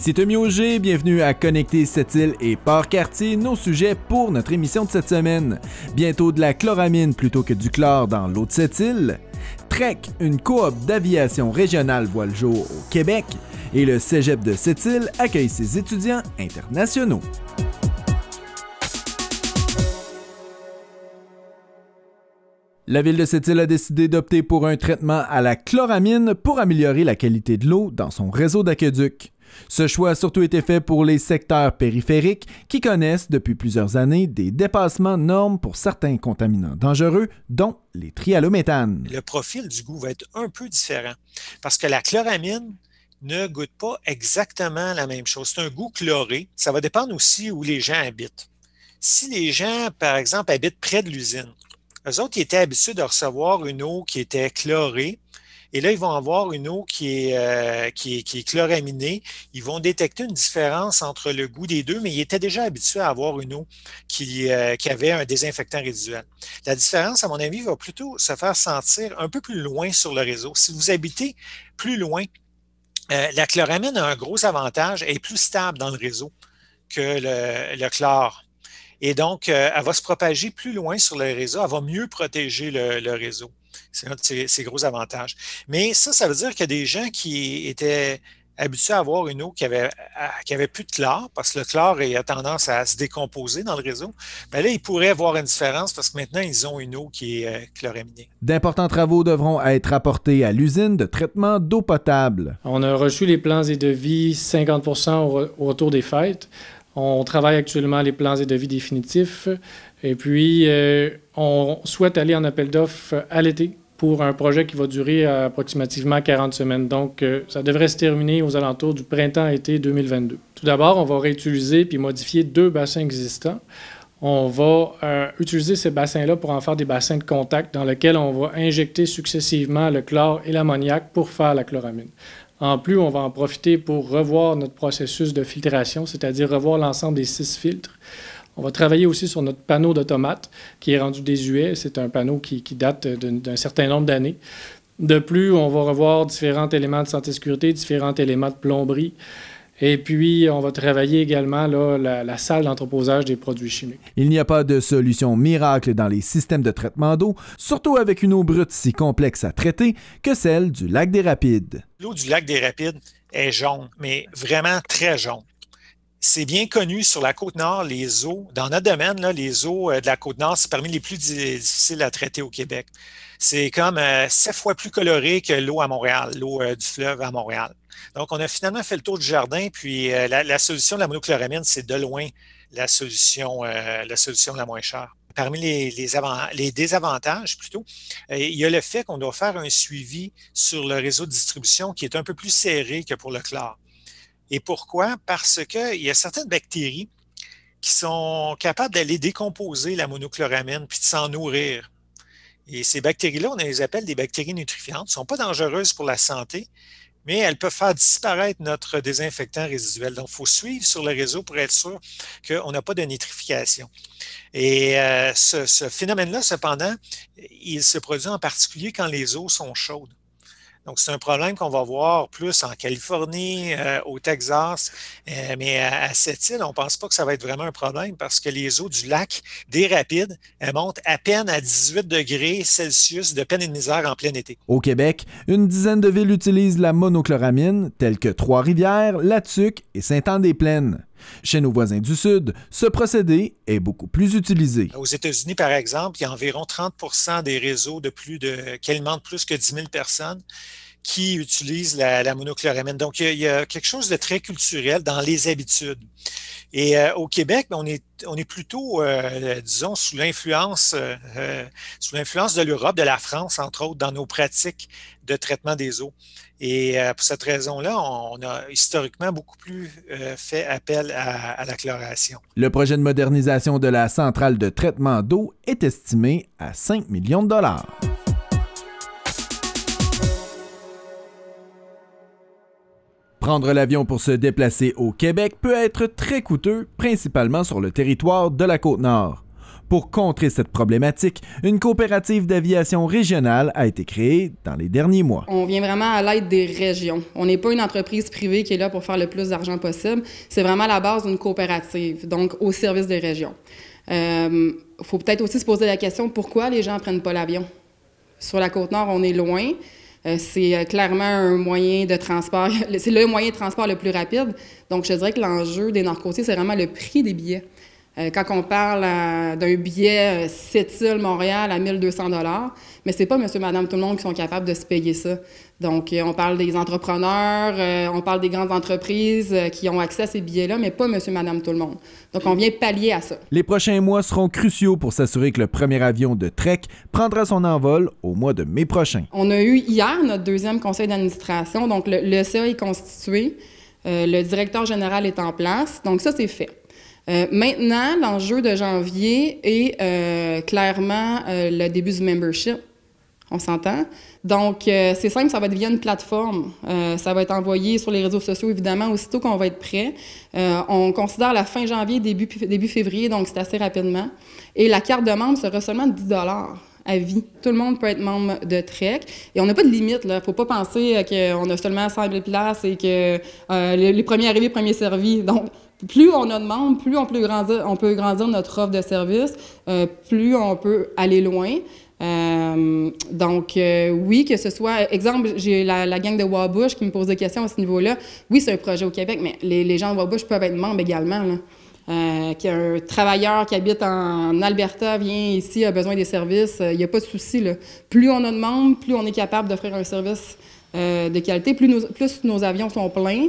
Ici Tommy bienvenue à Connecter cette île et Port Quartier, nos sujets pour notre émission de cette semaine. Bientôt de la chloramine plutôt que du chlore dans l'eau de cette île. Trek, une coop d'aviation régionale voit le jour au Québec et le Cégep de cette île accueille ses étudiants internationaux. La ville de Sept-Îles a décidé d'opter pour un traitement à la chloramine pour améliorer la qualité de l'eau dans son réseau d'aqueducs. Ce choix a surtout été fait pour les secteurs périphériques qui connaissent depuis plusieurs années des dépassements normes pour certains contaminants dangereux, dont les trihalométhanes. Le profil du goût va être un peu différent parce que la chloramine ne goûte pas exactement la même chose. C'est un goût chloré. Ça va dépendre aussi où les gens habitent. Si les gens, par exemple, habitent près de l'usine, eux autres étaient habitués de recevoir une eau qui était chlorée, et là, ils vont avoir une eau qui est, euh, qui chloraminée. Ils vont détecter une différence entre le goût des deux, mais ils étaient déjà habitués à avoir une eau euh, qui, avait un désinfectant résiduel. La différence, à mon avis, va plutôt se faire sentir un peu plus loin sur le réseau. Si vous habitez plus loin, euh, la chloramine a un gros avantage, elle est plus stable dans le réseau que le, chlore. Et donc, elle va se propager plus loin sur le réseau, elle va mieux protéger le réseau. C'est un de ses, gros avantages. Mais ça, ça veut dire qu'il y a des gens qui étaient habitués à avoir une eau qui avait, qui avait plus de chlore, parce que le chlore a tendance à se décomposer dans le réseau, bien là, ils pourraient voir une différence parce que maintenant, ils ont une eau qui est euh, chloréminée. D'importants travaux devront être apportés à l'usine de traitement d'eau potable. On a reçu les plans et devis 50 autour des fêtes. On travaille actuellement les plans et devis définitifs. Et puis, euh, on souhaite aller en appel d'offres euh, à l'été pour un projet qui va durer euh, approximativement 40 semaines. Donc, euh, ça devrait se terminer aux alentours du printemps-été 2022. Tout d'abord, on va réutiliser puis modifier deux bassins existants. On va utiliser ces bassins-là pour en faire des bassins de contact dans lesquels on va injecter successivement le chlore et l'ammoniac pour faire la chloramine. En plus, on va en profiter pour revoir notre processus de filtration, c'est-à-dire revoir l'ensemble des six filtres on va travailler aussi sur notre panneau d'automates, qui est rendu désuet. C'est un panneau qui, date d'un certain nombre d'années. De plus, on va revoir différents éléments de santé sécurité, différents éléments de plomberie. Et puis, on va travailler également la salle d'entreposage des produits chimiques. Il n'y a pas de solution miracle dans les systèmes de traitement d'eau, surtout avec une eau brute si complexe à traiter que celle du lac des Rapides. L'eau du lac des Rapides est jaune, mais vraiment très jaune c'est bien connu sur la côte nord, les eaux, dans notre domaine, là, les eaux euh, de la côte nord, c'est parmi les plus difficiles à traiter au Québec. C'est comme euh, sept fois plus coloré que l'eau à Montréal, l'eau euh, du fleuve à Montréal. Donc, on a finalement fait le tour du jardin, puis la, solution de la monochloramine, c'est de loin la solution, la solution la moins chère. Parmi les, avant, les désavantages, plutôt, il y a le fait qu'on doit faire un suivi sur le réseau de distribution qui est un peu plus serré que pour le chlore. Et pourquoi? Parce qu'il y a certaines bactéries qui sont capables d'aller décomposer la monochloramine puis de s'en nourrir. Et ces bactéries-là, on les appelle des bactéries nutrifiantes. Elles ne sont pas dangereuses pour la santé, mais elles peuvent faire disparaître notre désinfectant résiduel. Donc, il faut suivre sur le réseau pour être sûr qu'on n'a pas de nitrification. Et euh, ce phénomène-là, cependant, il se produit en particulier quand les eaux sont chaudes. Donc, c'est un problème qu'on va voir plus en Californie, euh, au Texas, euh, mais à, cette île, on ne pense pas que ça va être vraiment un problème parce que les eaux du lac des rapides elles montent à peine à 18 degrés Celsius de peine et misère en plein été. Au Québec, une dizaine de villes utilisent la monochloramine, telles que Trois-Rivières, La Tuque et Saint-Anne-des-Plaines. Chez nos voisins du Sud, ce procédé est beaucoup plus utilisé. Aux États-Unis, par exemple, il y a environ 30 des réseaux de plus de, qui alimentent plus que 10 000 personnes qui utilisent la, monochloramine. Donc, il y, a, quelque chose de très culturel dans les habitudes. Et euh, au Québec, ben, on est, plutôt, euh, disons, sous l'influence, euh, sous l'influence de l'Europe, de la France, entre autres, dans nos pratiques de traitement des eaux. Et pour cette raison-là, on a historiquement beaucoup plus fait appel à, à, la chloration. Le projet de modernisation de la centrale de traitement d'eau est estimé à 5 millions de dollars. Prendre l'avion pour se déplacer au Québec peut être très coûteux, principalement sur le territoire de la côte nord. Pour contrer cette problématique, une coopérative d'aviation régionale a été créée dans les derniers mois. On vient vraiment à l'aide des régions. On n'est pas une entreprise privée qui est là pour faire le plus d'argent possible. C'est vraiment la base d'une coopérative, donc au service des régions. Il euh, faut peut-être aussi se poser la question pourquoi les gens ne prennent pas l'avion. Sur la côte nord, on est loin. Euh, c'est euh, clairement un moyen de transport, c'est le moyen de transport le plus rapide. Donc, je dirais que l'enjeu des narcotiers, c'est vraiment le prix des billets. Euh, quand on parle euh, d'un billet euh, sept Montréal à 1200 dollars, mais c'est pas monsieur, madame, tout le monde qui sont capables de se payer ça. Donc, on parle des entrepreneurs, on parle des grandes entreprises qui ont accès à ces billets-là, mais pas monsieur, madame, tout le monde. Donc, on vient pallier à ça. Les prochains mois seront cruciaux pour s'assurer que le premier avion de Trek prendra son envol au mois de mai prochain. On a eu hier notre deuxième conseil d'administration. Donc, le, CA est constitué. le directeur général est en place. Donc, ça, c'est fait. Euh, maintenant, l'enjeu de janvier est euh, clairement euh, le début du membership. On s'entend? Donc, c'est simple, ça va devenir une plateforme. ça va être envoyé sur les réseaux sociaux, évidemment, aussitôt qu'on va être prêt. on considère la fin janvier, début, début février, donc c'est assez rapidement. Et la carte de membre sera seulement 10 à vie. Tout le monde peut être membre de Trek. Et on n'a pas de limite. Il ne faut pas penser qu'on a seulement 100 000 places et que les, les premiers arrivés, premiers servis. Donc, plus on a de membres, plus on peut grandir, on peut grandir notre offre de services, euh, plus on peut aller loin. Euh, donc, euh, oui, que ce soit, exemple, j'ai la, gang de Wabush qui me pose des questions à ce niveau-là. Oui, c'est un projet au Québec, mais les, gens de Wabush peuvent être membres également. qu'un travailleur qui habite en Alberta vient ici, a besoin des services, il n'y a pas de souci. Plus on a de membres, plus on est capable d'offrir un service de qualité, plus plus nos avions sont pleins,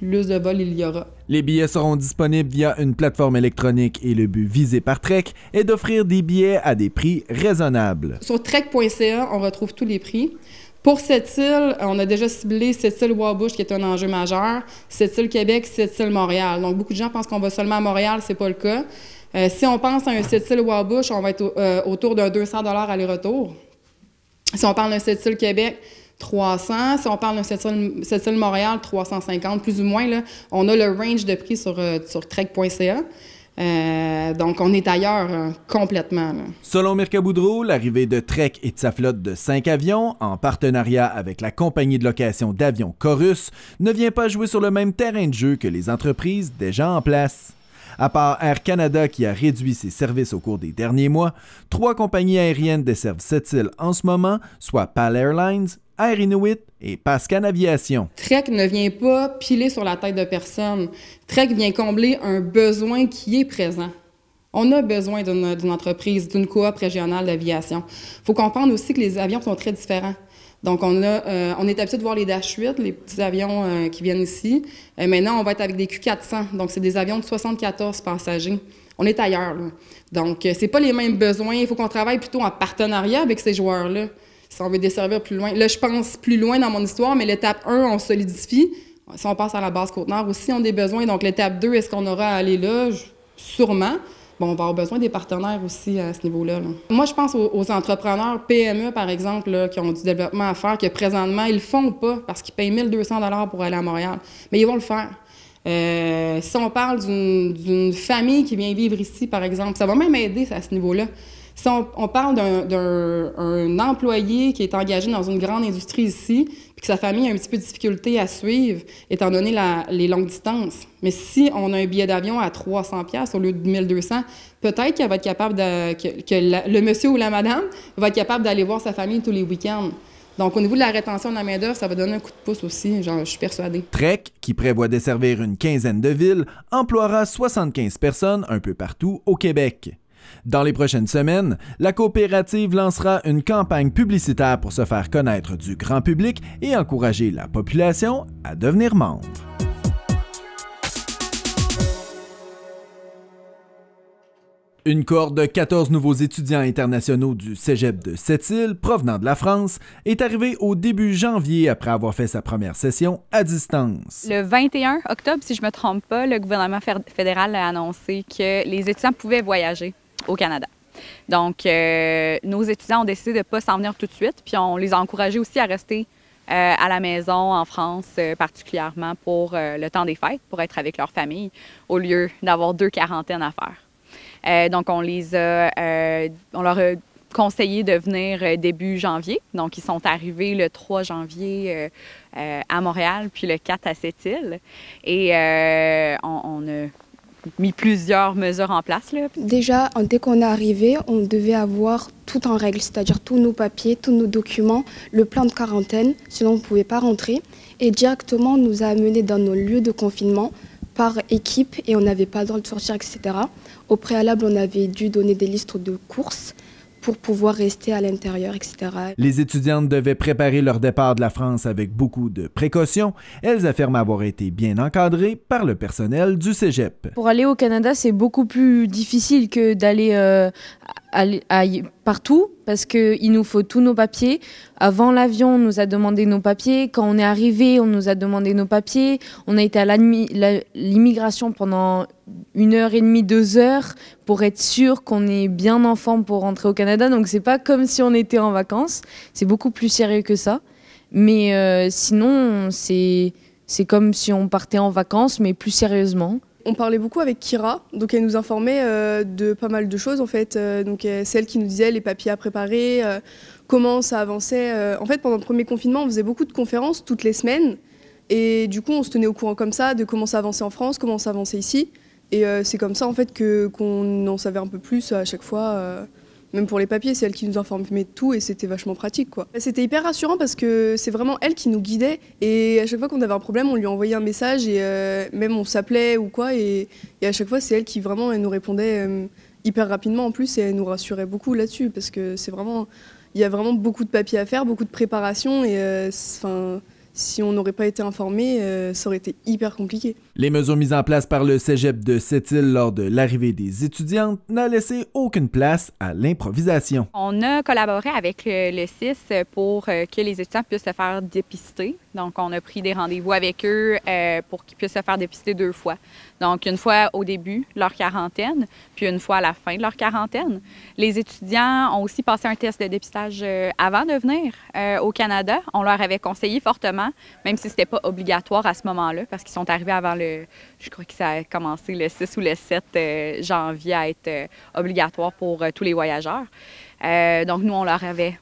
plus de vols il y aura. Les billets seront disponibles via une plateforme électronique et le but visé par Trek est d'offrir des billets à des prix raisonnables. Sur trek.ca, on retrouve tous les prix. Pour cette île, on a déjà ciblé cette île Wabush qui est un enjeu majeur, cette île Québec, cette île Montréal. Donc beaucoup de gens pensent qu'on va seulement à Montréal, c'est pas le cas. Euh, si on pense à un cette île Wabush, on va être euh, autour d'un 200 aller-retour. Si on parle d'un cette île Québec, 300. Si on parle d'un Cécile Montréal, 350, plus ou moins. Là, on a le range de prix sur, euh, trek.ca. Euh, donc, on est ailleurs euh, complètement. Selon Mirka Boudreau, l'arrivée de Trek et de sa flotte de cinq avions, en partenariat avec la compagnie de location d'avions Corus, ne vient pas jouer sur le même terrain de jeu que les entreprises déjà en place. À part Air Canada qui a réduit ses services au cours des derniers mois, trois compagnies aériennes desservent cette île en ce moment, soit PAL Airlines, Air Inuit et Pascan Aviation. Trek ne vient pas piler sur la tête de personne. Trek vient combler un besoin qui est présent. On a besoin d'une entreprise, d'une coop régionale d'aviation. Il faut comprendre aussi que les avions sont très différents. Donc, on, a, euh, on est habitué de voir les Dash 8, les petits avions euh, qui viennent ici. Et euh, maintenant, on va être avec des Q400. Donc, c'est des avions de 74 passagers. On est ailleurs. Là. Donc, c'est pas les mêmes besoins. Il faut qu'on travaille plutôt en partenariat avec ces joueurs-là si on veut desservir plus loin. Là, je pense plus loin dans mon histoire, mais l'étape 1, on solidifie. Si on passe à la base Côte-Nord aussi, on a des besoins. Donc, l'étape 2, est-ce qu'on aura à aller là? Sûrement. Bon, on va avoir besoin des partenaires aussi à ce niveau-là. Moi, je pense aux, entrepreneurs PME, par exemple, qui ont du développement à faire, que présentement, ils le font pas parce qu'ils payent 1200 pour aller à Montréal. Mais ils vont le faire. Euh, si on parle d'une famille qui vient vivre ici, par exemple, ça va même aider à ce niveau-là. Si on, parle d'un employé qui est engagé dans une grande industrie ici, puis que sa famille a un petit peu de difficulté à suivre, étant donné les longues distances, mais si on a un billet d'avion à 300 au lieu de 1200, peut-être qu'elle va être capable de, que, le monsieur ou la madame va être capable d'aller voir sa famille tous les week-ends. Donc, au niveau de la rétention de la main-d'œuvre, ça va donner un coup de pouce aussi, je suis persuadé. Trek, qui prévoit desservir une quinzaine de villes, emploiera 75 personnes un peu partout au Québec. Dans les prochaines semaines, la coopérative lancera une campagne publicitaire pour se faire connaître du grand public et encourager la population à devenir membre. Une cohorte de 14 nouveaux étudiants internationaux du cégep de Sept-Îles, provenant de la France, est arrivée au début janvier après avoir fait sa première session à distance. Le 21 octobre, si je ne me trompe pas, le gouvernement fédéral a annoncé que les étudiants pouvaient voyager au Canada. Donc, euh, nos étudiants ont décidé de ne pas s'en venir tout de suite, puis on les a encouragés aussi à rester euh, à la maison en France, euh, particulièrement pour le temps des fêtes, pour être avec leur famille, au lieu d'avoir deux quarantaines à faire. donc, on les a, on leur a conseillé de venir début janvier. Donc, ils sont arrivés le 3 janvier à Montréal, puis le 4 à Sept-Îles. Et on, on a mis plusieurs mesures en place. Là. Déjà, dès qu'on est arrivé, on devait avoir tout en règle, c'est-à-dire tous nos papiers, tous nos documents, le plan de quarantaine, sinon on ne pouvait pas rentrer. Et directement, on nous a amenés dans nos lieux de confinement par équipe et on n'avait pas le droit de sortir, etc. Au préalable, on avait dû donner des listes de courses pour pouvoir rester à l'intérieur, etc. Les étudiantes devaient préparer leur départ de la France avec beaucoup de précautions. Elles affirment avoir été bien encadrées par le personnel du cégep. Pour aller au Canada, c'est beaucoup plus difficile que d'aller euh, partout parce qu'il nous faut tous nos papiers. Avant l'avion, on nous a demandé nos papiers. Quand on est arrivé, on nous a demandé nos papiers. On a été à l'immigration pendant une heure et demie, deux heures pour être sûr qu'on est bien en forme pour rentrer au Canada. Donc c'est pas comme si on était en vacances. C'est beaucoup plus sérieux que ça. Mais euh, sinon, c'est comme si on partait en vacances, mais plus sérieusement on parlait beaucoup avec Kira, donc elle nous informait euh, de pas mal de choses en fait. Euh, donc euh, celle qui nous disait les papiers à préparer, comment ça avançait. en fait, pendant le premier confinement, on faisait beaucoup de conférences toutes les semaines, et du coup, on se tenait au courant comme ça de comment ça avançait en France, comment ça avançait ici. Et c'est comme ça en fait que qu'on en savait un peu plus à chaque fois même pour les papiers, c'est elle qui nous informait de tout et c'était vachement pratique quoi. C'était hyper rassurant parce que c'est vraiment elle qui nous guidait et à chaque fois qu'on avait un problème, on lui envoyait un message et euh, même on s'appelait ou quoi et, à chaque fois c'est elle qui vraiment elle nous répondait euh, hyper rapidement en plus et elle nous rassurait beaucoup là-dessus parce que c'est vraiment il y a vraiment beaucoup de papiers à faire, beaucoup de préparation et euh, enfin si on n'aurait pas été informé, ça aurait été hyper compliqué. Les mesures mises en place par le cégep de Sept-Îles lors de l'arrivée des étudiantes n'ont laissé aucune place à l'improvisation. On a collaboré avec euh, le CIS pour euh, que les étudiants puissent se faire dépister. Donc, on a pris des rendez-vous avec eux euh, pour qu'ils puissent se faire dépister deux fois. Donc, une fois au début de leur quarantaine, puis une fois à la fin de leur quarantaine. Les étudiants ont aussi passé un test de dépistage avant de venir au Canada. On leur avait conseillé fortement, même si ce n'était pas obligatoire à ce moment-là, parce qu'ils sont arrivés avant le je crois que ça a commencé le 6 ou le 7 euh, janvier à être euh, obligatoire pour euh, tous les voyageurs. donc, nous, on leur avait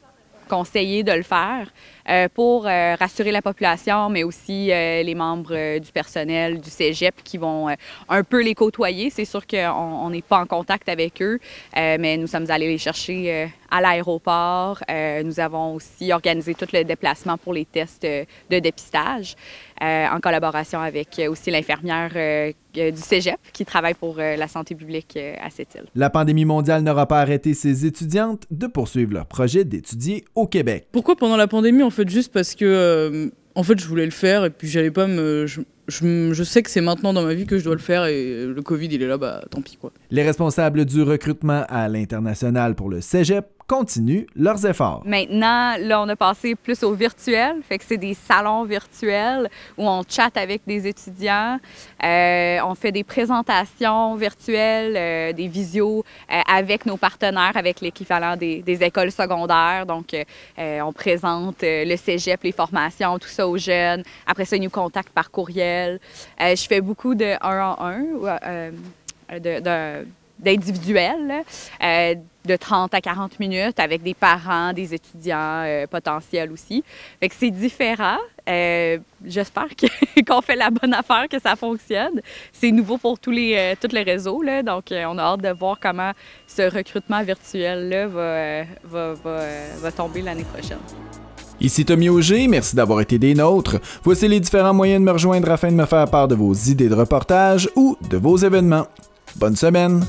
conseillé de le faire euh, pour euh, rassurer la population, mais aussi euh, les membres du personnel du cégep qui vont un peu les côtoyer. C'est sûr qu'on n'est pas en contact avec eux, mais nous sommes allés les chercher à l'aéroport. nous avons aussi organisé tout le déplacement pour les tests de dépistage en collaboration avec aussi l'infirmière du cégep qui travaille pour euh, la santé publique euh, à cette île. La pandémie mondiale n'aura pas arrêté ces étudiantes de poursuivre leur projet d'étudier au Québec. Pourquoi pendant la pandémie En fait, juste parce que euh, en fait, je voulais le faire et puis j'allais pas me. Je... je, sais que c'est maintenant dans ma vie que je dois le faire et le Covid, il est là, bah tant pis quoi. Les responsables du recrutement à l'international pour le cégep continuent leurs efforts. Maintenant, là, on a passé plus au virtuel, fait que c'est des salons virtuels où on chatte avec des étudiants, euh, on fait des présentations virtuelles, euh, des visios euh, avec nos partenaires, avec l'équivalent des, écoles secondaires. Donc, on présente le cégep, les formations, tout ça aux jeunes. Après ça, ils nous contactent par courriel. je fais beaucoup de un en un, d'individuels. De, de 30 à 40 minutes avec des parents, des étudiants euh, potentiels aussi. Fait que c'est différent. Euh, j'espère qu'on fait la bonne affaire, que ça fonctionne. C'est nouveau pour tous les, euh, tout le réseau, donc on a hâte de voir comment ce recrutement virtuel-là va, va tomber l'année prochaine. Ici Tommy Auger, merci d'avoir été des nôtres. Voici les différents moyens de me rejoindre afin de me faire part de vos idées de reportage ou de vos événements. Bonne semaine!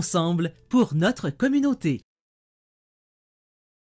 ensemble pour notre communauté.